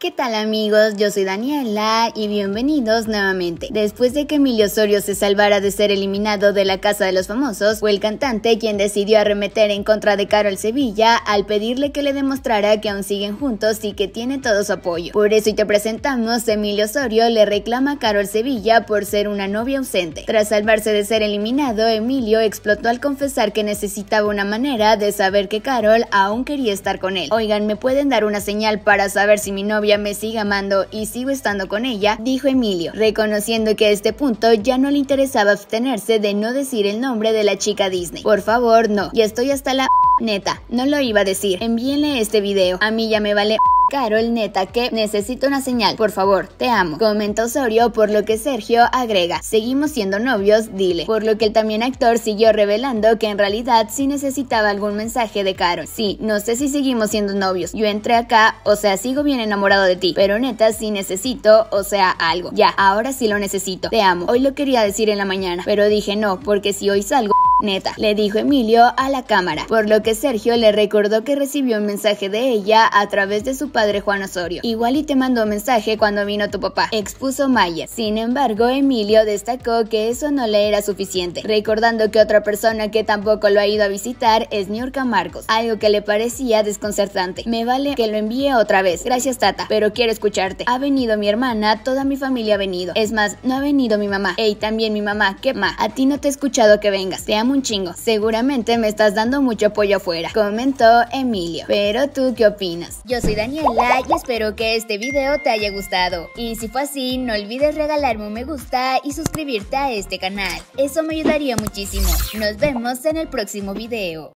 ¿Qué tal amigos? Yo soy Daniela y bienvenidos nuevamente. Después de que Emilio Osorio se salvara de ser eliminado de la Casa de los Famosos, fue el cantante quien decidió arremeter en contra de Carol Sevilla al pedirle que le demostrara que aún siguen juntos y que tiene todo su apoyo. Por eso y te presentamos, Emilio Osorio le reclama a Carol Sevilla por ser una novia ausente. Tras salvarse de ser eliminado, Emilio explotó al confesar que necesitaba una manera de saber que Carol aún quería estar con él. Oigan, ¿me pueden dar una señal para saber si mi novia me siga amando y sigo estando con ella, dijo Emilio, reconociendo que a este punto ya no le interesaba abstenerse de no decir el nombre de la chica Disney. Por favor, no, ya estoy hasta la neta, no lo iba a decir. Envíenle este video, a mí ya me vale Carol neta que necesito una señal, por favor, te amo. Comentó Osorio, por lo que Sergio agrega, seguimos siendo novios, dile. Por lo que el también actor siguió revelando que en realidad sí necesitaba algún mensaje de Carol. Sí, no sé si seguimos siendo novios. Yo entré acá, o sea, sigo bien enamorado de ti, pero neta sí necesito, o sea, algo. Ya, ahora sí lo necesito. Te amo. Hoy lo quería decir en la mañana, pero dije no, porque si hoy salgo neta, le dijo Emilio a la cámara, por lo que Sergio le recordó que recibió un mensaje de ella a través de su padre Juan Osorio. Igual y te mandó mensaje cuando vino tu papá, expuso Maya. Sin embargo, Emilio destacó que eso no le era suficiente, recordando que otra persona que tampoco lo ha ido a visitar es Niurka Marcos, algo que le parecía desconcertante. Me vale que lo envíe otra vez, gracias Tata, pero quiero escucharte. Ha venido mi hermana, toda mi familia ha venido. Es más, no ha venido mi mamá. Ey, también mi mamá, ¿qué ma? A ti no te he escuchado que vengas. Te amo un chingo. Seguramente me estás dando mucho apoyo afuera, comentó Emilio. Pero tú, ¿qué opinas? Yo soy Daniela y espero que este video te haya gustado. Y si fue así, no olvides regalarme un me gusta y suscribirte a este canal. Eso me ayudaría muchísimo. Nos vemos en el próximo video.